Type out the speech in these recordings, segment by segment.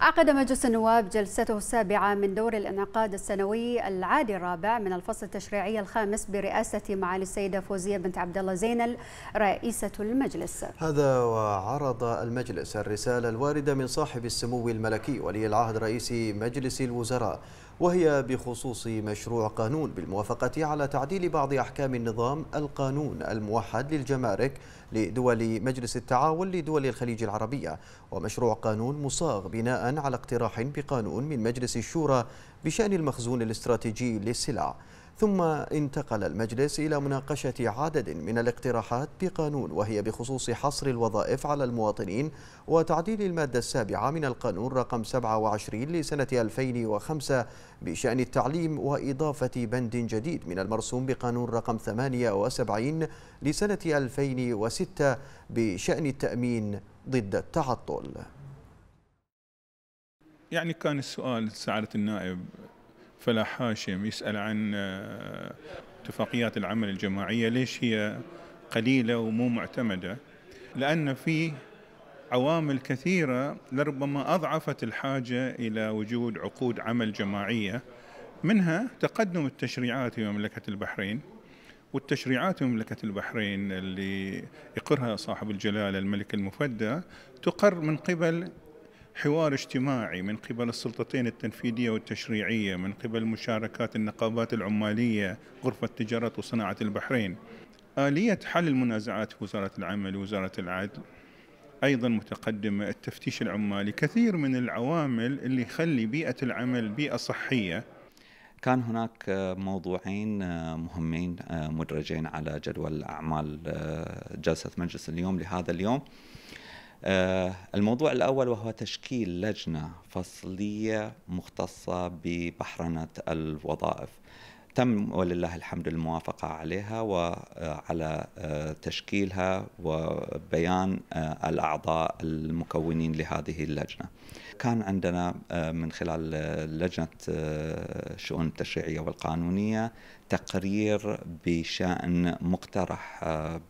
عقد مجلس النواب جلسته السابعة من دور الانعقاد السنوي العادي الرابع من الفصل التشريعي الخامس برئاسة معالي السيدة فوزية بنت عبد الله زينل رئيسة المجلس. هذا وعرض المجلس الرسالة الواردة من صاحب السمو الملكي ولي العهد رئيس مجلس الوزراء وهي بخصوص مشروع قانون بالموافقة على تعديل بعض أحكام النظام القانون الموحد للجمارك لدول مجلس التعاون لدول الخليج العربية ومشروع قانون مصاغ بناء على اقتراح بقانون من مجلس الشورى بشأن المخزون الاستراتيجي للسلع ثم انتقل المجلس إلى مناقشة عدد من الاقتراحات بقانون وهي بخصوص حصر الوظائف على المواطنين وتعديل المادة السابعة من القانون رقم 27 لسنة 2005 بشأن التعليم وإضافة بند جديد من المرسوم بقانون رقم 78 لسنة 2006 بشأن التأمين ضد التعطل يعني كان السؤال سعادة النائب فلاح هاشم يسأل عن آه، اتفاقيات العمل الجماعية ليش هي قليلة ومو معتمدة لأن في عوامل كثيرة لربما أضعفت الحاجة إلى وجود عقود عمل جماعية منها تقدم التشريعات في مملكة البحرين والتشريعات في مملكة البحرين اللي يقرها صاحب الجلالة الملك المفدى تقر من قبل حوار اجتماعي من قبل السلطتين التنفيذية والتشريعية من قبل مشاركات النقابات العمالية غرفة تجارة وصناعة البحرين آلية حل المنازعات في وزارة العمل ووزارة العدل ايضا متقدمه التفتيش العمالي كثير من العوامل اللي يخلي بيئه العمل بيئه صحيه كان هناك موضوعين مهمين آه، مدرجين على جدول اعمال آه، جلسه مجلس اليوم لهذا اليوم آه، الموضوع الأول وهو تشكيل لجنة فصلية مختصة ببحرنة الوظائف تم ولله الحمد الموافقة عليها وعلى آه، آه، تشكيلها وبيان الأعضاء المكونين لهذه اللجنة كان عندنا من خلال لجنة الشؤون التشريعية والقانونية تقرير بشأن مقترح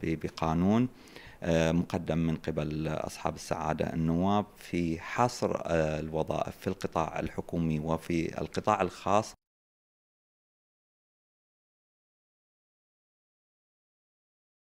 بقانون آه، مقدم من قبل أصحاب السعادة النواب في حصر آه، الوظائف في القطاع الحكومي وفي القطاع الخاص